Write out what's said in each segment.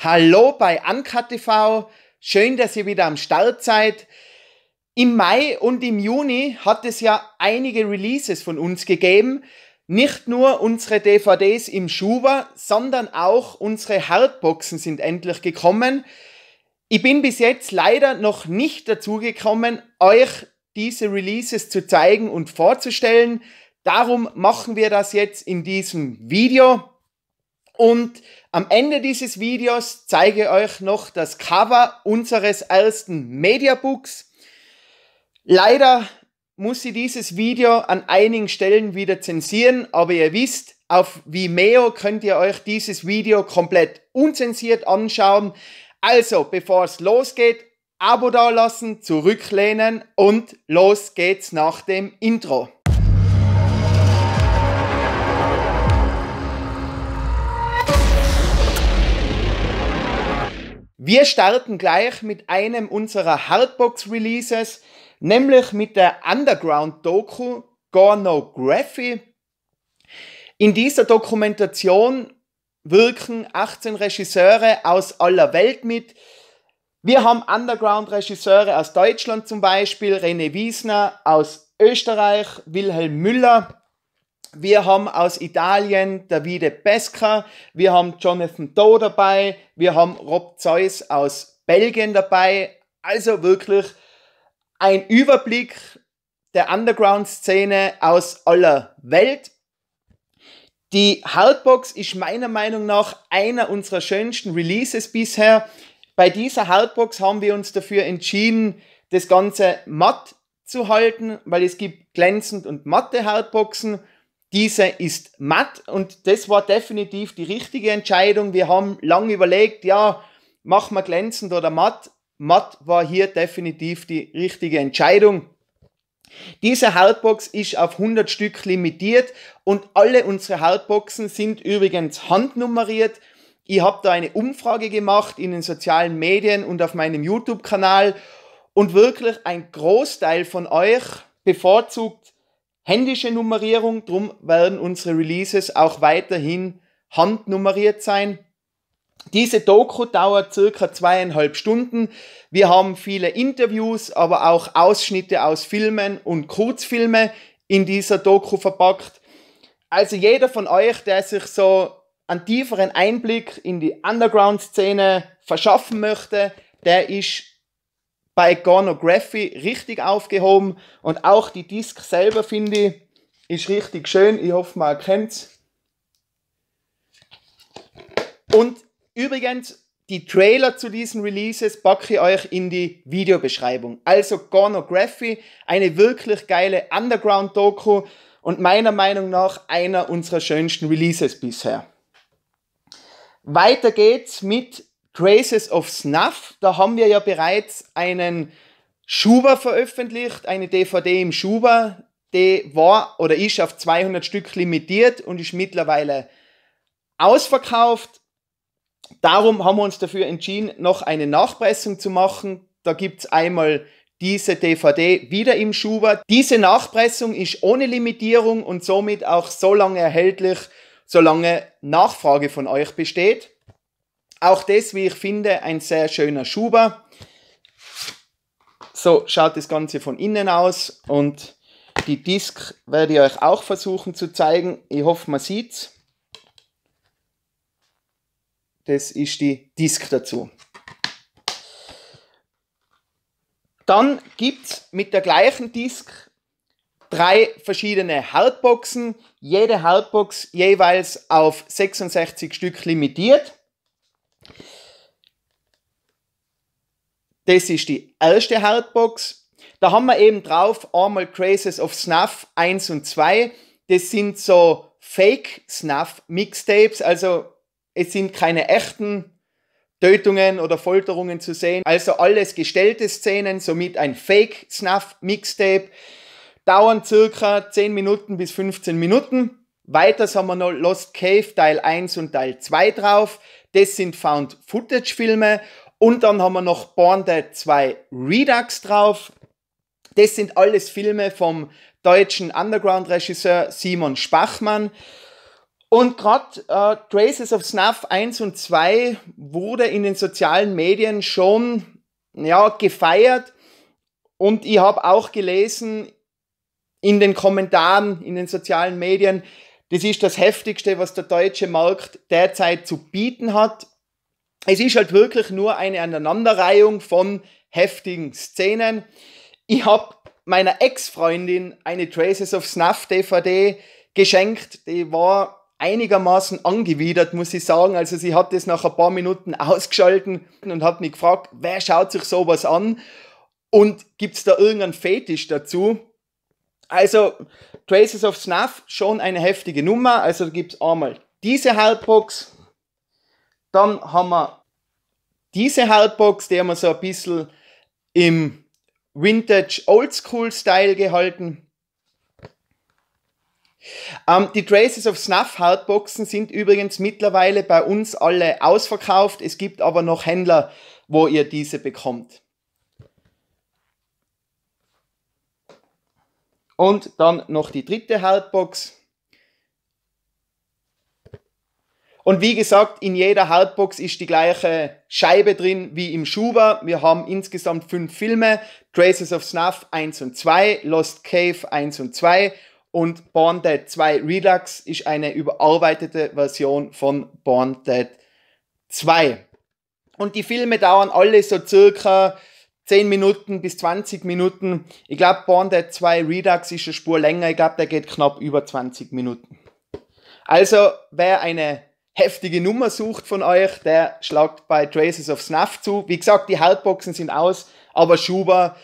Hallo bei Ankat TV. Schön, dass ihr wieder am Start seid. Im Mai und im Juni hat es ja einige Releases von uns gegeben. Nicht nur unsere DVDs im Schuber, sondern auch unsere Hardboxen sind endlich gekommen. Ich bin bis jetzt leider noch nicht dazu gekommen, euch diese Releases zu zeigen und vorzustellen. Darum machen wir das jetzt in diesem Video. Und am Ende dieses Videos zeige ich euch noch das Cover unseres ersten Mediabooks. Leider muss ich dieses Video an einigen Stellen wieder zensieren, aber ihr wisst, auf Vimeo könnt ihr euch dieses Video komplett unzensiert anschauen. Also, bevor es losgeht, Abo dalassen, zurücklehnen und los geht's nach dem Intro. Wir starten gleich mit einem unserer Hardbox-Releases, nämlich mit der Underground-Doku Gornography. In dieser Dokumentation wirken 18 Regisseure aus aller Welt mit. Wir haben Underground-Regisseure aus Deutschland zum Beispiel, René Wiesner aus Österreich, Wilhelm Müller wir haben aus Italien Davide Pesca, wir haben Jonathan Doe dabei, wir haben Rob Zeus aus Belgien dabei. Also wirklich ein Überblick der Underground-Szene aus aller Welt. Die Hardbox ist meiner Meinung nach einer unserer schönsten Releases bisher. Bei dieser Hardbox haben wir uns dafür entschieden, das Ganze matt zu halten, weil es gibt glänzend und matte Hardboxen diese ist matt und das war definitiv die richtige Entscheidung. Wir haben lange überlegt, ja, machen wir glänzend oder matt. Matt war hier definitiv die richtige Entscheidung. Diese Hardbox ist auf 100 Stück limitiert und alle unsere Hardboxen sind übrigens handnummeriert. Ich habe da eine Umfrage gemacht in den sozialen Medien und auf meinem YouTube-Kanal und wirklich ein Großteil von euch bevorzugt händische Nummerierung, drum werden unsere Releases auch weiterhin handnummeriert sein. Diese Doku dauert circa zweieinhalb Stunden. Wir haben viele Interviews, aber auch Ausschnitte aus Filmen und Kurzfilme in dieser Doku verpackt. Also jeder von euch, der sich so einen tieferen Einblick in die Underground-Szene verschaffen möchte, der ist bei Gonography richtig aufgehoben und auch die Disc selber finde ich ist richtig schön. Ich hoffe, man erkennt Und übrigens, die Trailer zu diesen Releases packe ich euch in die Videobeschreibung. Also Gonography, eine wirklich geile Underground-Doku und meiner Meinung nach einer unserer schönsten Releases bisher. Weiter geht's mit Traces of Snuff, da haben wir ja bereits einen Schuber veröffentlicht, eine DVD im Schuber, die war oder ist auf 200 Stück limitiert und ist mittlerweile ausverkauft. Darum haben wir uns dafür entschieden, noch eine Nachpressung zu machen. Da gibt es einmal diese DVD wieder im Schuber. Diese Nachpressung ist ohne Limitierung und somit auch so lange erhältlich, solange Nachfrage von euch besteht. Auch das, wie ich finde, ein sehr schöner Schuber. So schaut das Ganze von innen aus und die Disk werde ich euch auch versuchen zu zeigen. Ich hoffe, man sieht es. Das ist die Disk dazu. Dann gibt es mit der gleichen Disk drei verschiedene Halbboxen. Jede Halbbox jeweils auf 66 Stück limitiert. Das ist die erste Hardbox. Da haben wir eben drauf einmal Crazes of Snuff 1 und 2. Das sind so Fake Snuff Mixtapes, also es sind keine echten Tötungen oder Folterungen zu sehen. Also alles gestellte Szenen, somit ein Fake Snuff Mixtape. Dauern circa 10 Minuten bis 15 Minuten. Weiters haben wir noch Lost Cave Teil 1 und Teil 2 drauf. Das sind Found-Footage-Filme. Und dann haben wir noch Born Dead 2 Redux drauf. Das sind alles Filme vom deutschen Underground-Regisseur Simon Spachmann. Und gerade äh, Traces of Snuff 1 und 2 wurde in den sozialen Medien schon ja, gefeiert. Und ich habe auch gelesen in den Kommentaren, in den sozialen Medien, das ist das Heftigste, was der deutsche Markt derzeit zu bieten hat. Es ist halt wirklich nur eine Aneinanderreihung von heftigen Szenen. Ich habe meiner Ex-Freundin eine Traces of Snuff DVD geschenkt. Die war einigermaßen angewidert, muss ich sagen. Also sie hat das nach ein paar Minuten ausgeschalten und hat mich gefragt, wer schaut sich sowas an? Und gibt's da irgendeinen Fetisch dazu? Also, Traces of Snuff, schon eine heftige Nummer. Also, da gibt es einmal diese Halbbox. Dann haben wir diese Halbbox, die haben wir so ein bisschen im Vintage Oldschool Style gehalten. Ähm, die Traces of Snuff Halbboxen sind übrigens mittlerweile bei uns alle ausverkauft. Es gibt aber noch Händler, wo ihr diese bekommt. Und dann noch die dritte Halbbox. Und wie gesagt, in jeder Halbbox ist die gleiche Scheibe drin wie im Schuber. Wir haben insgesamt fünf Filme. Traces of Snuff 1 und 2, Lost Cave 1 und 2 und Born Dead 2 Redux ist eine überarbeitete Version von Born Dead 2. Und die Filme dauern alle so circa 10 Minuten bis 20 Minuten. Ich glaube, Born Dead 2 Redux ist eine Spur länger. Ich glaube, der geht knapp über 20 Minuten. Also, wer eine heftige Nummer sucht von euch, der schlagt bei Traces of Snuff zu. Wie gesagt, die Hardboxen sind aus, aber Schuber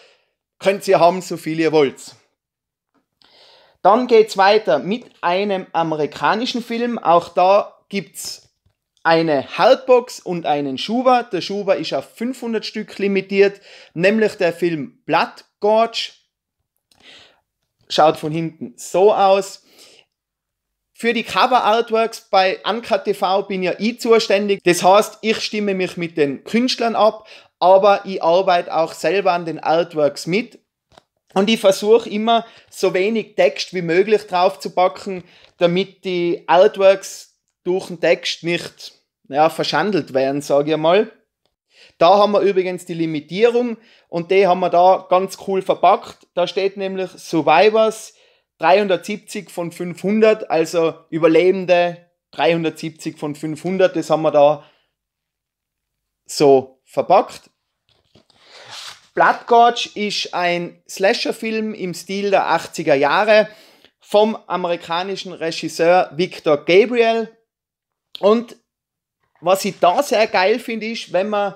könnt ihr haben, so viel ihr wollt. Dann geht es weiter mit einem amerikanischen Film. Auch da gibt es eine Hardbox und einen Schuber. Der Schuber ist auf 500 Stück limitiert, nämlich der Film Blood Gorge. Schaut von hinten so aus. Für die Cover-Artworks bei Anka TV bin ja ich zuständig. Das heißt, ich stimme mich mit den Künstlern ab, aber ich arbeite auch selber an den Artworks mit. Und ich versuche immer, so wenig Text wie möglich draufzupacken, damit die Artworks durch den Text nicht ja, verschandelt werden, sage ich mal. Da haben wir übrigens die Limitierung und die haben wir da ganz cool verpackt. Da steht nämlich Survivors 370 von 500, also Überlebende 370 von 500, das haben wir da so verpackt. Blood Gorge ist ein Slasher-Film im Stil der 80er Jahre vom amerikanischen Regisseur Victor Gabriel und was ich da sehr geil finde, ist, wenn man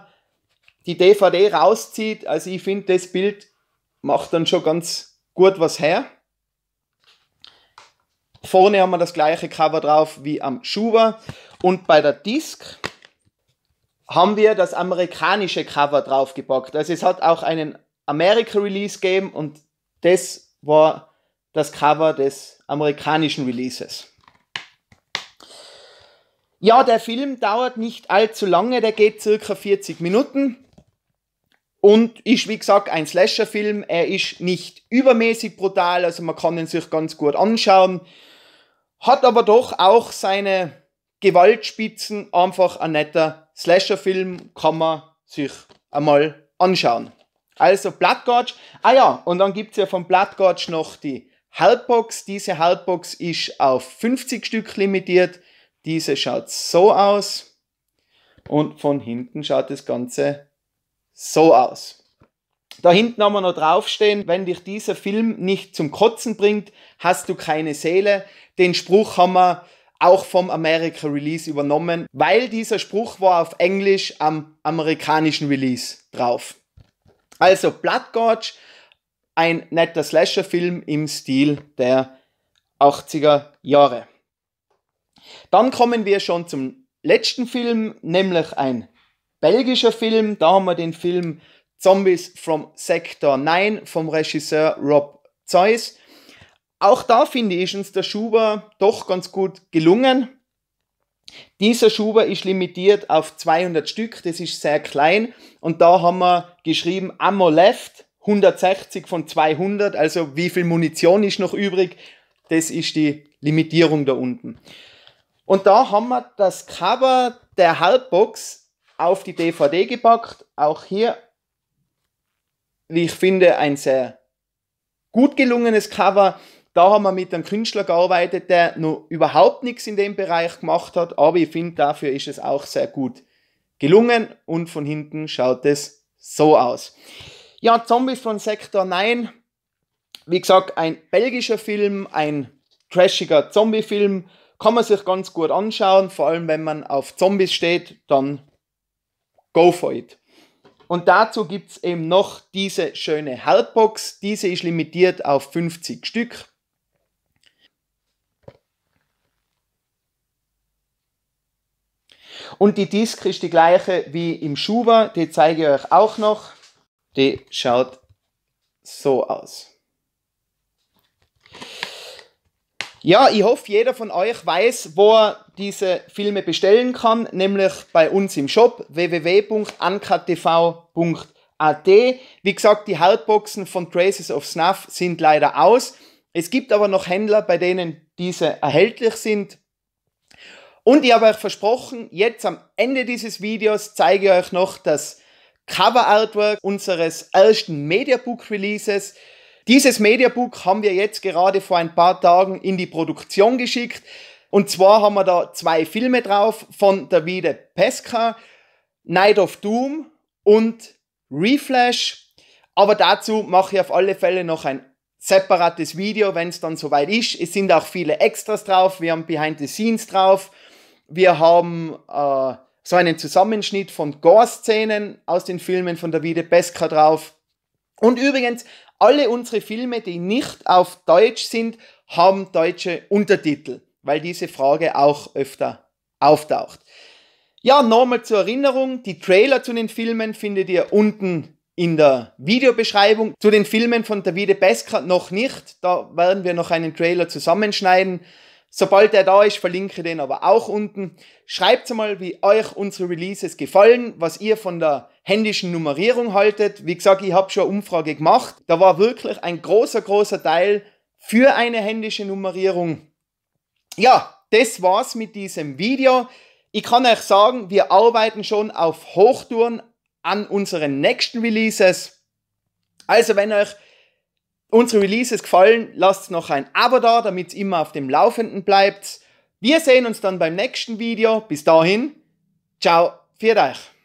die DVD rauszieht, also ich finde, das Bild macht dann schon ganz gut was her. Vorne haben wir das gleiche Cover drauf wie am Schuber und bei der Disc haben wir das amerikanische Cover draufgepackt. Also es hat auch einen amerika release gegeben und das war das Cover des amerikanischen Releases. Ja, der Film dauert nicht allzu lange, der geht circa 40 Minuten und ist, wie gesagt, ein Slasher-Film. Er ist nicht übermäßig brutal, also man kann ihn sich ganz gut anschauen, hat aber doch auch seine Gewaltspitzen, einfach ein netter Slasher-Film, kann man sich einmal anschauen. Also Bloodgorge. Ah ja, und dann gibt's ja von Bloodgorge noch die Halbbox. Diese Halbbox ist auf 50 Stück limitiert. Diese schaut so aus und von hinten schaut das Ganze so aus. Da hinten haben wir noch draufstehen, wenn dich dieser Film nicht zum Kotzen bringt, hast du keine Seele. Den Spruch haben wir auch vom America Release übernommen, weil dieser Spruch war auf Englisch am amerikanischen Release drauf. Also Blood Gorge, ein netter Slasher-Film im Stil der 80er Jahre. Dann kommen wir schon zum letzten Film, nämlich ein belgischer Film. Da haben wir den Film Zombies from Sector 9 vom Regisseur Rob Zeiss. Auch da finde ich uns der Schuber doch ganz gut gelungen. Dieser Schuber ist limitiert auf 200 Stück, das ist sehr klein. Und da haben wir geschrieben, Ammo left, 160 von 200, also wie viel Munition ist noch übrig, das ist die Limitierung da unten. Und da haben wir das Cover der Halbbox auf die DVD gepackt. Auch hier, wie ich finde, ein sehr gut gelungenes Cover. Da haben wir mit einem Künstler gearbeitet, der noch überhaupt nichts in dem Bereich gemacht hat, aber ich finde, dafür ist es auch sehr gut gelungen und von hinten schaut es so aus. Ja, Zombies von Sektor 9, wie gesagt, ein belgischer Film, ein trashiger Zombie-Film, kann man sich ganz gut anschauen, vor allem wenn man auf Zombies steht, dann go for it. Und dazu gibt es eben noch diese schöne Halbbox. Diese ist limitiert auf 50 Stück. Und die Disk ist die gleiche wie im Schuber, die zeige ich euch auch noch. Die schaut so aus. Ja, ich hoffe, jeder von euch weiß, wo er diese Filme bestellen kann, nämlich bei uns im Shop www.anktv.at. Wie gesagt, die Hardboxen von Traces of Snuff sind leider aus. Es gibt aber noch Händler, bei denen diese erhältlich sind. Und ich habe euch versprochen, jetzt am Ende dieses Videos zeige ich euch noch das Cover Artwork unseres ersten Mediabook Releases. Dieses Mediabook haben wir jetzt gerade vor ein paar Tagen in die Produktion geschickt. Und zwar haben wir da zwei Filme drauf von Davide Pesca, Night of Doom und Reflash. Aber dazu mache ich auf alle Fälle noch ein separates Video, wenn es dann soweit ist. Es sind auch viele Extras drauf. Wir haben Behind the Scenes drauf. Wir haben äh, so einen Zusammenschnitt von Gore-Szenen aus den Filmen von Davide Pesca drauf. Und übrigens alle unsere Filme, die nicht auf Deutsch sind, haben deutsche Untertitel, weil diese Frage auch öfter auftaucht. Ja, nochmal zur Erinnerung, die Trailer zu den Filmen findet ihr unten in der Videobeschreibung. Zu den Filmen von Davide Beska noch nicht, da werden wir noch einen Trailer zusammenschneiden. Sobald er da ist, verlinke ich den aber auch unten. Schreibt mal, wie euch unsere Releases gefallen, was ihr von der händischen Nummerierung haltet. Wie gesagt, ich habe schon eine Umfrage gemacht. Da war wirklich ein großer, großer Teil für eine händische Nummerierung. Ja, das war's mit diesem Video. Ich kann euch sagen, wir arbeiten schon auf Hochtouren an unseren nächsten Releases. Also wenn euch Unsere Releases gefallen, lasst noch ein Abo da, damit ihr immer auf dem Laufenden bleibt. Wir sehen uns dann beim nächsten Video. Bis dahin, ciao, für euch.